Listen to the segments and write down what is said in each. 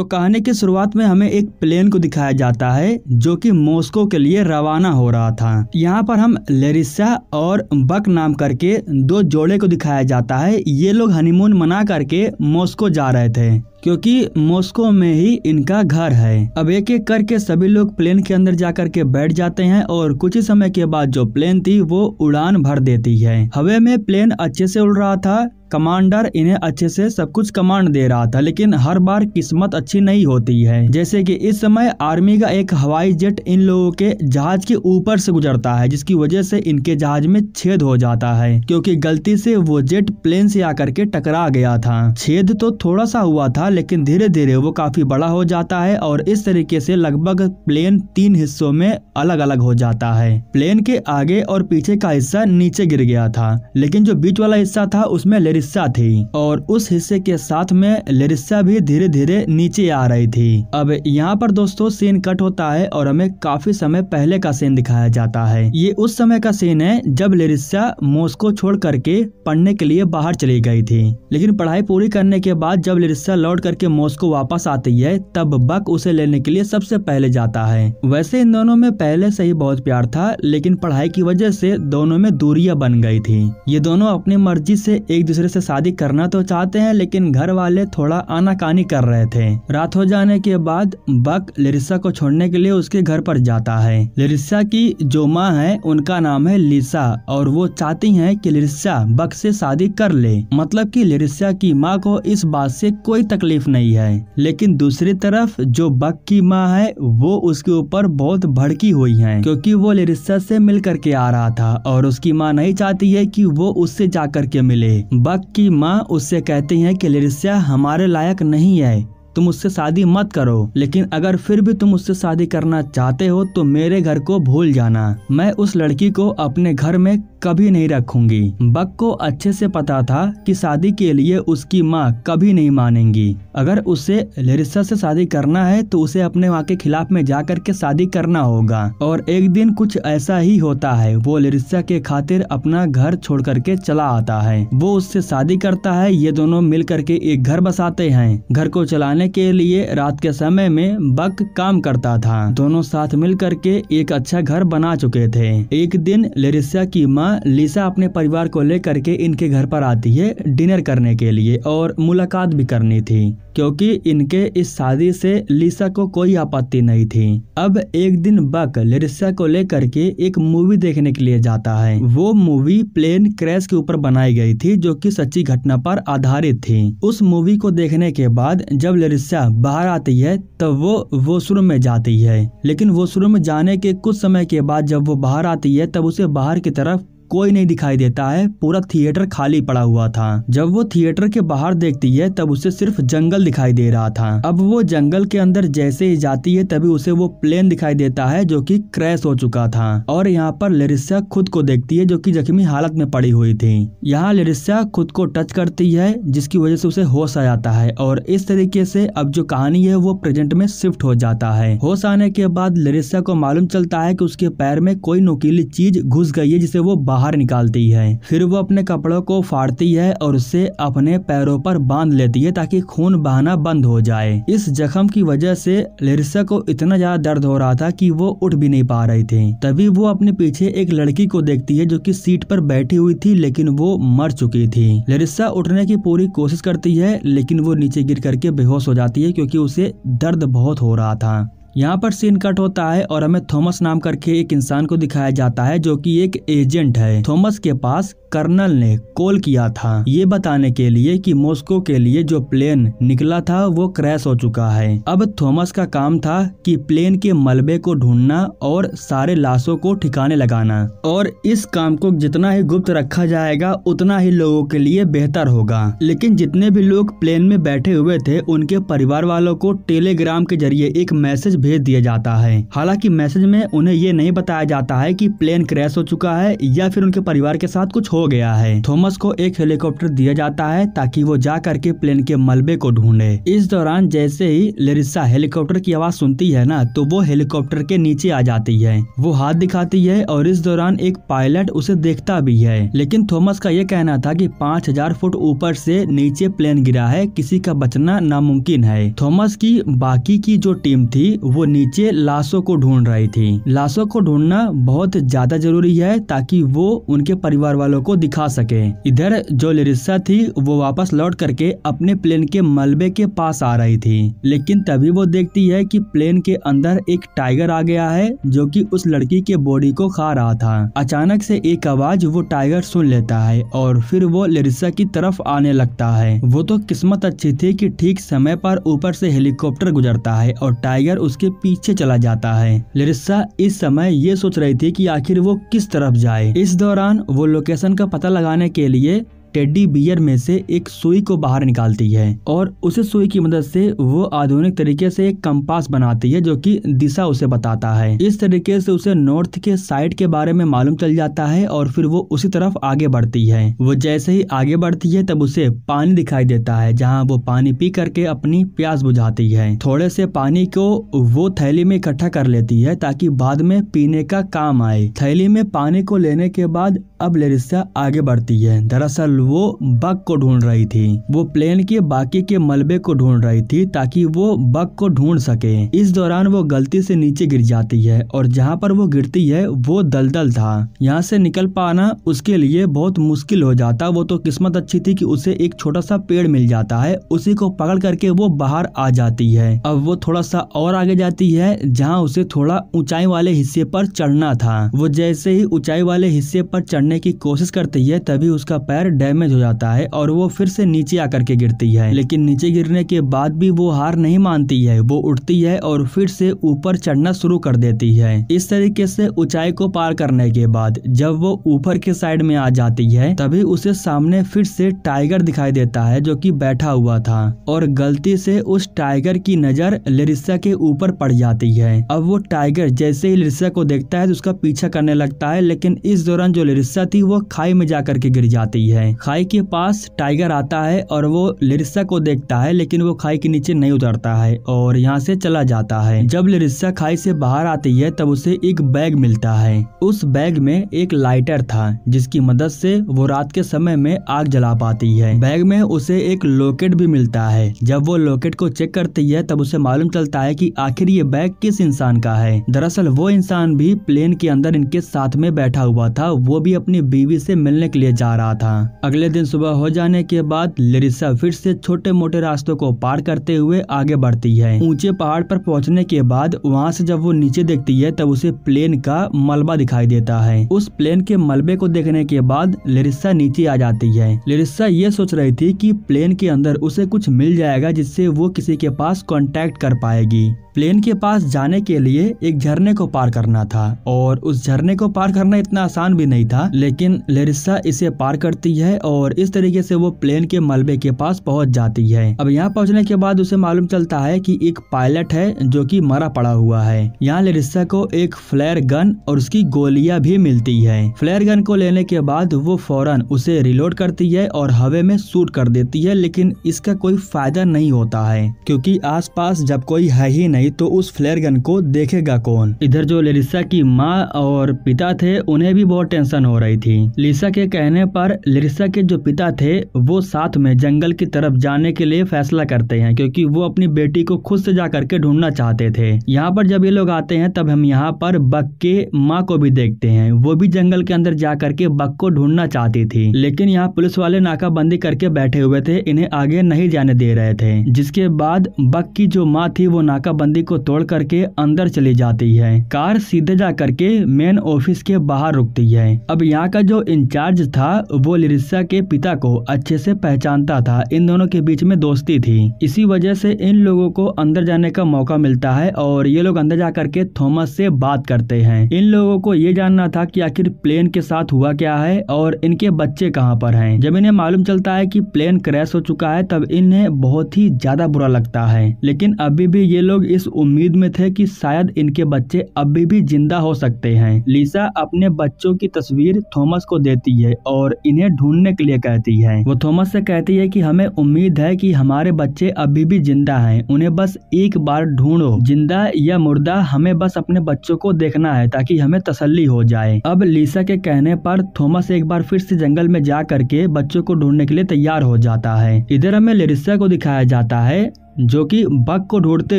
तो कहानी की शुरुआत में हमें एक प्लेन को दिखाया जाता है जो कि मॉस्को के लिए रवाना हो रहा था यहाँ पर हम लेरिसा और बक नाम करके दो जोड़े को दिखाया जाता है ये लोग हनीमून मना करके मॉस्को जा रहे थे क्योंकि मॉस्को में ही इनका घर है अब एक एक करके सभी लोग प्लेन के अंदर जाकर के बैठ जाते हैं और कुछ ही समय के बाद जो प्लेन थी वो उड़ान भर देती है हवे में प्लेन अच्छे से उड़ रहा था कमांडर इन्हें अच्छे से सब कुछ कमांड दे रहा था लेकिन हर बार किस्मत अच्छी नहीं होती है जैसे कि इस समय आर्मी का एक हवाई जेट इन लोगों के जहाज के ऊपर से गुजरता है जिसकी वजह से इनके जहाज में छेद हो जाता है क्योंकि गलती से वो जेट प्लेन से आकर के टकरा गया था छेद तो थोड़ा सा हुआ था लेकिन धीरे धीरे वो काफी बड़ा हो जाता है और इस तरीके से लगभग प्लेन तीन हिस्सों में अलग अलग हो जाता है प्लेन के आगे और पीछे का हिस्सा नीचे गिर गया था लेकिन जो बीच वाला हिस्सा था उसमें लेडी लेरिस्सा थी और उस हिस्से के साथ में लेरिस्सा भी धीरे धीरे नीचे आ रही थी अब यहाँ पर दोस्तों सीन कट होता है और हमें काफी समय पहले का सीन दिखाया जाता है ये उस समय का सीन है जब लेरिस्सा मॉस्को छोड़ करके पढ़ने के लिए बाहर चली गई थी लेकिन पढ़ाई पूरी करने के बाद जब लेरिस्सा लौट करके मॉस्को वापस आती है तब बक उसे लेने के लिए सबसे पहले जाता है वैसे इन दोनों में पहले से ही बहुत प्यार था लेकिन पढ़ाई की वजह से दोनों में दूरिया बन गई थी ये दोनों अपनी मर्जी से एक दूसरे से शादी करना तो चाहते हैं लेकिन घर वाले थोड़ा आनाकानी कर रहे थे रात हो जाने के बाद बक लिरिसा को छोड़ने के लिए उसके घर पर जाता है लिरिसा की जो माँ है उनका नाम है लिसा और वो चाहती है की लिरिसा बक से शादी कर ले मतलब की लिरिसा की माँ को इस बात से कोई तकलीफ नहीं है लेकिन दूसरी तरफ जो बक की माँ है वो उसके ऊपर बहुत भड़की हुई है क्योंकि वो लिरिसा से मिल करके आ रहा था और उसकी माँ नहीं चाहती है कि वो उससे जा करके मिले बक इसाक की माँ उससे कहती है कि लिरिसिया हमारे लायक नहीं है तुम उससे शादी मत करो लेकिन अगर फिर भी तुम उससे शादी करना चाहते हो तो मेरे घर को भूल जाना मैं उस लड़की को अपने घर में कभी नहीं रखूंगी बक को अच्छे से पता था कि शादी के लिए उसकी माँ कभी नहीं मानेंगी अगर उसे लरिसा से शादी करना है तो उसे अपने माँ के खिलाफ में जा के शादी करना होगा और एक दिन कुछ ऐसा ही होता है वो लरिसा के खातिर अपना घर छोड़ करके चला आता है वो उससे शादी करता है ये दोनों मिल करके एक घर बसाते हैं घर को चलाने के लिए रात के समय में बक काम करता था दोनों साथ मिल करके एक अच्छा घर बना चुके थे एक दिन लरिसा की माँ जहां लिसा अपने परिवार को लेकर के इनके घर पर आती है डिनर करने के लिए और मुलाकात भी करनी थी क्योंकि इनके इस शादी से लिसा को कोई आपत्ति नहीं थी अब एक दिन बक लिसा को लेकर के एक मूवी देखने के लिए जाता है वो मूवी प्लेन क्रैश के ऊपर बनाई गई थी जो कि सच्ची घटना पर आधारित थी उस मूवी को देखने के बाद जब लिसा बाहर आती है तब तो वो वॉशरूम में जाती है लेकिन वॉशरूम में जाने के कुछ समय के बाद जब वो बाहर आती है तब उसे बाहर की तरफ कोई नहीं दिखाई देता है पूरा थिएटर खाली पड़ा हुआ था जब वो थिएटर के बाहर देखती है तब उसे सिर्फ जंगल दिखाई दे रहा था अब वो जंगल के अंदर जैसे ही जाती है तभी उसे वो प्लेन दिखाई देता है जो की क्रैश हो चुका था और यहाँ पर लेरिसा खुद को देखती है जो की जख्मी हालत में पड़ी हुई थी यहाँ लेरिसा खुद को टच करती है जिसकी वजह से उसे होश आ जाता है और इस तरीके से अब जो कहानी है वो प्रेजेंट में शिफ्ट हो जाता है होश आने के बाद लेरिसा को मालूम चलता है कि उसके पैर में कोई नुकीली चीज घुस गई है जिसे वो बाहर बाहर निकालती है फिर वो अपने कपड़ों को फाड़ती है और उसे अपने पैरों पर बांध लेती है ताकि खून बहाना बंद हो जाए इस जख्म की वजह से लिरसा को इतना ज्यादा दर्द हो रहा था कि वो उठ भी नहीं पा रही थी तभी वो अपने पीछे एक लड़की को देखती है जो कि सीट पर बैठी हुई थी लेकिन वो मर चुकी थी लिरिस्सा उठने की पूरी कोशिश करती है लेकिन वो नीचे गिर करके बेहोश हो जाती है क्योंकि उसे दर्द बहुत हो रहा था यहाँ पर सीन कट होता है और हमें थॉमस नाम करके एक इंसान को दिखाया जाता है जो कि एक एजेंट है थॉमस के पास कर्नल ने कॉल किया था ये बताने के लिए कि मॉस्को के लिए जो प्लेन निकला था वो क्रैश हो चुका है अब थॉमस का काम था कि प्लेन के मलबे को ढूंढना और सारे लाशों को ठिकाने लगाना और इस काम को जितना ही गुप्त रखा जाएगा उतना ही लोगों के लिए बेहतर होगा लेकिन जितने भी लोग प्लेन में बैठे हुए थे उनके परिवार वालों को टेलीग्राम के जरिए एक मैसेज भेज दिया जाता है हालांकि मैसेज में उन्हें ये नहीं बताया जाता है कि प्लेन क्रैश हो चुका है या फिर उनके परिवार के साथ कुछ हो गया है थॉमस को एक हेलीकॉप्टर दिया जाता है ताकि वो जा करके प्लेन के मलबे को ढूंढे इस दौरान जैसे ही लेरिसा हेलीकॉप्टर की आवाज सुनती है ना तो वो हेलीकॉप्टर के नीचे आ जाती है वो हाथ दिखाती है और इस दौरान एक पायलट उसे देखता भी है लेकिन थॉमस का ये कहना था की पाँच फुट ऊपर से नीचे प्लेन गिरा है किसी का बचना नामुमकिन है थॉमस की बाकी की जो टीम थी वो नीचे लाशों को ढूंढ रही थी लाशों को ढूंढना बहुत ज्यादा जरूरी है ताकि वो उनके परिवार वालों को दिखा सके इधर जो लिरिस्सा थी वो वापस लौट करके अपने प्लेन के मलबे के पास आ रही थी लेकिन तभी वो देखती है कि प्लेन के अंदर एक टाइगर आ गया है जो कि उस लड़की के बॉडी को खा रहा था अचानक से एक आवाज वो टाइगर सुन लेता है और फिर वो लिरिस्सा की तरफ आने लगता है वो तो किस्मत अच्छी थी कि ठीक समय पर ऊपर से हेलीकॉप्टर गुजरता है और टाइगर उस उसके पीछे चला जाता है लिरिस्सा इस समय ये सोच रही थी कि आखिर वो किस तरफ जाए इस दौरान वो लोकेशन का पता लगाने के लिए टेडी बियर में से एक सुई को बाहर निकालती है और उसे सुई की मदद से वो आधुनिक तरीके से एक कंपास बनाती है जो कि दिशा उसे बताता है इस तरीके से उसे नॉर्थ के साइड के बारे में मालूम चल जाता है और फिर वो उसी तरफ आगे बढ़ती है वो जैसे ही आगे बढ़ती है तब उसे पानी दिखाई देता है जहाँ वो पानी पी करके अपनी प्यास बुझाती है थोड़े से पानी को वो थैली में इकट्ठा कर लेती है ताकि बाद में पीने का काम आए थैली में पानी को लेने के बाद अब लेरिसा आगे बढ़ती है दरअसल वो बग को ढूंढ रही थी वो प्लेन के बाकी के मलबे को ढूंढ रही थी ताकि वो बग को ढूंढ सके इस दौरान वो गलती से नीचे गिर जाती है और जहाँ पर वो गिरती है वो दलदल था यहाँ से निकल पाना उसके लिए बहुत मुश्किल हो जाता वो तो किस्मत अच्छी थी कि उसे एक छोटा सा पेड़ मिल जाता है उसी को पकड़ करके वो बाहर आ जाती है अब वो थोड़ा सा और आगे जाती है जहाँ उसे थोड़ा ऊंचाई वाले हिस्से पर चढ़ना था वो जैसे ही ऊंचाई वाले हिस्से पर चढ़ने की कोशिश करती है तभी उसका पैर डे डैमेज हो जाता है और वो फिर से नीचे आकर के गिरती है लेकिन नीचे गिरने के बाद भी वो हार नहीं मानती है वो उठती है और फिर से ऊपर चढ़ना शुरू कर देती है इस तरीके से ऊंचाई को पार करने के बाद जब वो ऊपर के साइड में आ जाती है तभी उसे सामने फिर से टाइगर दिखाई देता है जो की बैठा हुआ था और गलती से उस टाइगर की नजर लिरिसा के ऊपर पड़ जाती है अब वो टाइगर जैसे ही लिरिसा को देखता है तो उसका पीछा करने लगता है लेकिन इस दौरान जो लिरिसा थी वो खाई में जाकर के गिर जाती है खाई के पास टाइगर आता है और वो लिरिस्सा को देखता है लेकिन वो खाई के नीचे नहीं उतरता है और यहाँ से चला जाता है जब लिरिस्सा खाई से बाहर आती है तब उसे एक बैग मिलता है उस बैग में एक लाइटर था जिसकी मदद से वो रात के समय में आग जला पाती है बैग में उसे एक लॉकेट भी मिलता है जब वो लॉकेट को चेक करती है तब उसे मालूम चलता है की आखिर ये बैग किस इंसान का है दरअसल वो इंसान भी प्लेन के अंदर इनके साथ में बैठा हुआ था वो भी अपनी बीवी से मिलने के लिए जा रहा था अगले दिन सुबह हो जाने के बाद लिरिसा फिर से छोटे मोटे रास्तों को पार करते हुए आगे बढ़ती है ऊंचे पहाड़ पर पहुंचने के बाद वहां से जब वो नीचे देखती है तब उसे प्लेन का मलबा दिखाई देता है उस प्लेन के मलबे को देखने के बाद लिरिसा नीचे आ जाती है लिरिसा ये सोच रही थी की प्लेन के अंदर उसे कुछ मिल जाएगा जिससे वो किसी के पास कॉन्टेक्ट कर पाएगी प्लेन के पास जाने के लिए एक झरने को पार करना था और उस झरने को पार करना इतना आसान भी नहीं था लेकिन लेरिसा इसे पार करती है और इस तरीके से वो प्लेन के मलबे के पास पहुंच जाती है अब यहाँ पहुंचने के बाद उसे मालूम चलता है कि एक पायलट है जो कि मरा पड़ा हुआ है यहाँ लेरिसा को एक फ्लेयर गन और उसकी गोलियां भी मिलती है फ्लेयर गन को लेने के बाद वो फौरन उसे रिलोड करती है और हवे में शूट कर देती है लेकिन इसका कोई फायदा नहीं होता है क्योंकि आस जब कोई है ही नहीं होगी तो उस फ्लेयर गन को देखेगा कौन इधर जो लेलिसा की माँ और पिता थे उन्हें भी बहुत टेंशन हो रही थी लिसा के कहने पर लेलिसा के जो पिता थे वो साथ में जंगल की तरफ जाने के लिए फैसला करते हैं क्योंकि वो अपनी बेटी को खुद से जा करके ढूंढना चाहते थे यहाँ पर जब ये लोग आते हैं तब हम यहाँ पर बक के माँ को भी देखते हैं वो भी जंगल के अंदर जा करके बक को ढूंढना चाहती थी लेकिन यहाँ पुलिस वाले नाकाबंदी करके बैठे हुए थे इन्हें आगे नहीं जाने दे रहे थे जिसके बाद बक की जो माँ थी वो नाकाबंदी बंदी को तोड़ करके अंदर चली जाती है कार सीधे जा करके मेन ऑफिस के बाहर रुकती है अब यहाँ का जो इंचार्ज था वो लिरिसा के पिता को अच्छे से पहचानता था इन दोनों के बीच में दोस्ती थी इसी वजह से इन लोगों को अंदर जाने का मौका मिलता है और ये लोग अंदर जा करके थॉमस से बात करते हैं इन लोगों को ये जानना था कि आखिर प्लेन के साथ हुआ क्या है और इनके बच्चे कहाँ पर हैं जब इन्हें मालूम चलता है कि प्लेन क्रैश हो चुका है तब इन्हें बहुत ही ज्यादा बुरा लगता है लेकिन अभी भी ये लोग इस इस उम्मीद में थे कि शायद इनके बच्चे अभी भी जिंदा हो सकते हैं लिसा अपने बच्चों की तस्वीर थॉमस को देती है और इन्हें ढूंढने के लिए कहती है वो थॉमस से कहती है कि हमें उम्मीद है कि हमारे बच्चे अभी भी जिंदा हैं उन्हें बस एक बार ढूंढो जिंदा या मुर्दा हमें बस अपने बच्चों को देखना है ताकि हमें तसली हो जाए अब लिसा के कहने पर थॉमस एक बार फिर से जंगल में जा करके बच्चों को ढूंढने के लिए तैयार हो जाता है इधर हमें लेरिसा को दिखाया जाता है जो कि बग को ढूंढते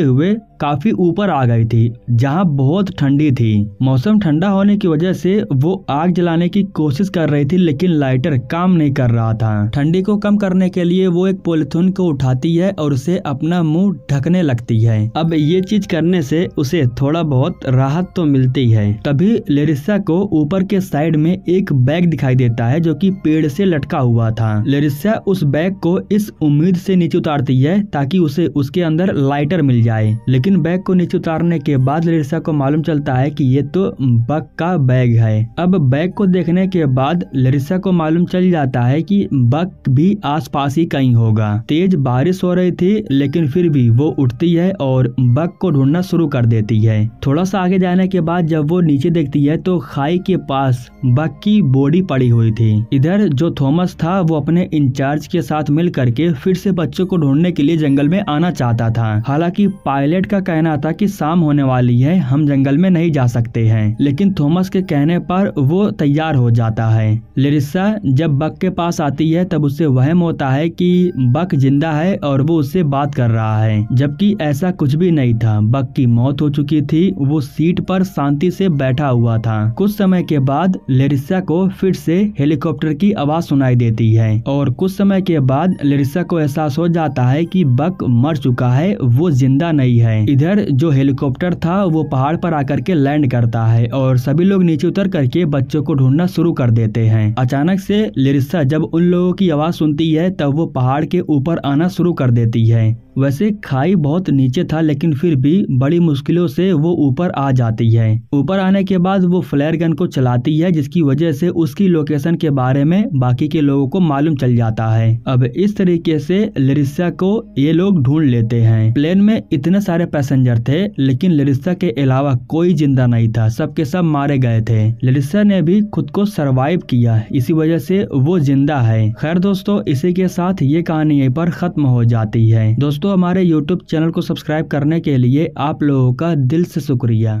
हुए काफी ऊपर आ गई थी जहां बहुत ठंडी थी मौसम ठंडा होने की वजह से वो आग जलाने की कोशिश कर रही थी लेकिन लाइटर काम नहीं कर रहा था ठंडी को कम करने के लिए वो एक पोलिथिन को उठाती है और उसे अपना मुंह ढकने लगती है अब ये चीज करने से उसे थोड़ा बहुत राहत तो मिलती है तभी लेरिसा को ऊपर के साइड में एक बैग दिखाई देता है जो की पेड़ से लटका हुआ था लेरिसा उस बैग को इस उम्मीद से नीचे उतारती है ताकि उसे उसके अंदर लाइटर मिल जाए लेकिन बैग को नीचे उतारने के बाद लिरसा को मालूम चलता है कि ये तो बक का बैग है अब बैग को देखने के बाद लिरसा को मालूम चल जाता है कि बक भी आसपास ही कहीं होगा तेज बारिश हो रही थी लेकिन फिर भी वो उठती है और बक को ढूंढना शुरू कर देती है थोड़ा सा आगे जाने के बाद जब वो नीचे देखती है तो खाई के पास बक की बॉडी पड़ी हुई थी इधर जो थॉमस था वो अपने इंचार्ज के साथ मिल करके फिर से बच्चों को ढूंढने के लिए जंगल में आना चाहता था हालांकि पायलट का कहना था कि शाम होने वाली है हम जंगल में नहीं जा सकते हैं लेकिन थॉमस के कहने पर वो तैयार हो जाता है लेरिसा जब बक के पास आती है तब उसे वहम होता है कि बक जिंदा है और वो उससे बात कर रहा है जबकि ऐसा कुछ भी नहीं था बक की मौत हो चुकी थी वो सीट पर शांति से बैठा हुआ था कुछ समय के बाद लेरिसा को फिर से हेलीकॉप्टर की आवाज सुनाई देती है और कुछ समय के बाद लेरिसा को एहसास हो जाता है कि बक मर चुका है वो जिंदा नहीं है इधर जो हेलीकॉप्टर था वो पहाड़ पर आकर के लैंड करता है और सभी लोग नीचे उतर करके बच्चों को ढूंढना शुरू कर देते हैं अचानक से लिरिस्सा जब उन लोगों की आवाज सुनती है तब वो पहाड़ के ऊपर आना शुरू कर देती है वैसे खाई बहुत नीचे था लेकिन फिर भी बड़ी मुश्किलों से वो ऊपर आ जाती है ऊपर आने के बाद वो फ्लेयर गन को चलाती है जिसकी वजह से उसकी लोकेशन के बारे में बाकी के लोगों को मालूम चल जाता है अब इस तरीके से लरिस्सा को ये लोग ढूंढ लेते हैं प्लेन में इतने सारे पैसेंजर थे लेकिन लरिस्सा के अलावा कोई जिंदा नहीं था सबके सब मारे गए थे लरिस्सा ने भी खुद को सरवाइव किया इसी वजह से वो जिंदा है खैर दोस्तों इसी के साथ ये कहानी पर खत्म हो जाती है दोस्तों दोस्तों हमारे यूट्यूब चैनल को सब्सक्राइब करने के लिए आप लोगों का दिल से शुक्रिया